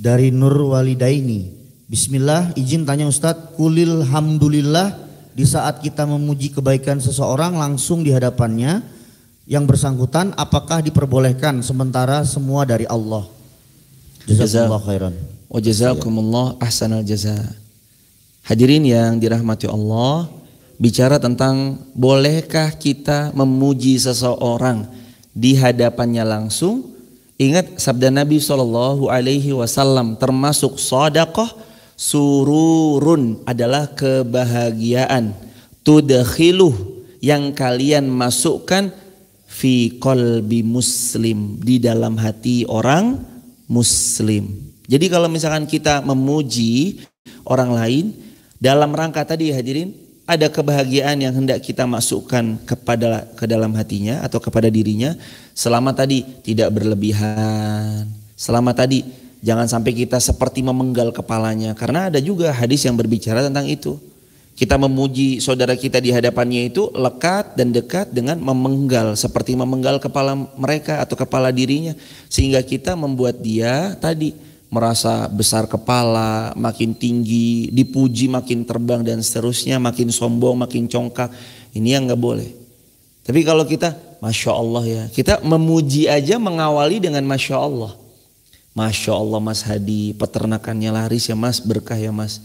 dari Nur Walidaini. Bismillah, izin tanya Ustadz, kulil hamdulillah di saat kita memuji kebaikan seseorang langsung di hadapannya yang bersangkutan apakah diperbolehkan sementara semua dari Allah? Jazakumullah khairan. Wa jazakumullah ahsanal jaza. Hadirin yang dirahmati Allah, bicara tentang bolehkah kita memuji seseorang di hadapannya langsung Ingat sabda Nabi Shallallahu Alaihi Wasallam termasuk sodakoh sururun adalah kebahagiaan tudakhiluh yang kalian masukkan fi kolbi muslim di dalam hati orang muslim. Jadi kalau misalkan kita memuji orang lain dalam rangka tadi hadirin ada kebahagiaan yang hendak kita masukkan kepada ke dalam hatinya atau kepada dirinya selama tadi tidak berlebihan. Selama tadi jangan sampai kita seperti memenggal kepalanya karena ada juga hadis yang berbicara tentang itu. Kita memuji saudara kita di hadapannya itu lekat dan dekat dengan memenggal seperti memenggal kepala mereka atau kepala dirinya sehingga kita membuat dia tadi merasa besar kepala, makin tinggi, dipuji makin terbang dan seterusnya, makin sombong, makin congkak. Ini yang nggak boleh. Tapi kalau kita, masya Allah ya, kita memuji aja mengawali dengan masya Allah. Masya Allah Mas Hadi, peternakannya laris ya Mas, berkah ya Mas.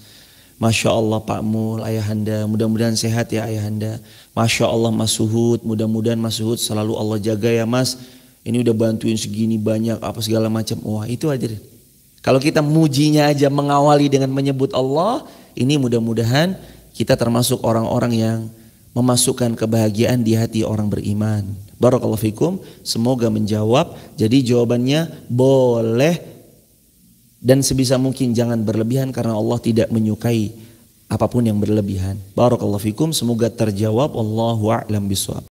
Masya Allah Pak Mul, Ayahanda, mudah-mudahan sehat ya Ayahanda. Masya Allah Mas Suhud, mudah-mudahan Mas Suhud selalu Allah jaga ya Mas. Ini udah bantuin segini banyak apa segala macam. Wah itu aja deh kalau kita mujinya aja mengawali dengan menyebut Allah, ini mudah-mudahan kita termasuk orang-orang yang memasukkan kebahagiaan di hati orang beriman. Barakallahu fikum, semoga menjawab. Jadi jawabannya boleh dan sebisa mungkin jangan berlebihan karena Allah tidak menyukai apapun yang berlebihan. Barakallahu fikum, semoga terjawab. Allahu a'lam biswa.